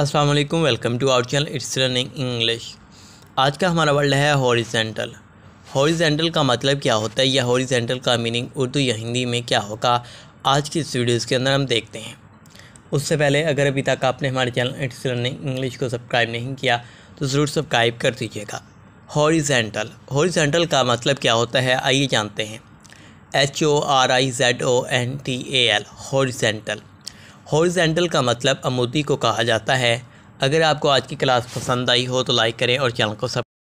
अस्सलाम वालेकुम welcome to our channel it's learning English आज का हमारा वर्ड है हॉरिजेंटल हॉरिजेंटल का मतलब क्या होता है या हॉरिजेंटल का मीनिंग उर्दू या हिंदी में क्या होगा आज की इस वीडियोज़ के अंदर हम देखते हैं उससे पहले अगर अभी तक आपने हमारे चैनल इट्स लर्निंग इंग्लिश को सब्सक्राइब नहीं किया तो ज़रूर सब्सक्राइब कर दीजिएगा हॉरिजेंटल हॉरिजेंटल का मतलब क्या होता है आइए जानते हैं H O R I Z O N T A L horizontal horizontal का मतलब अमूदी को कहा जाता है अगर आपको आज की क्लास पसंद आई हो तो लाइक करें और चैनल को सब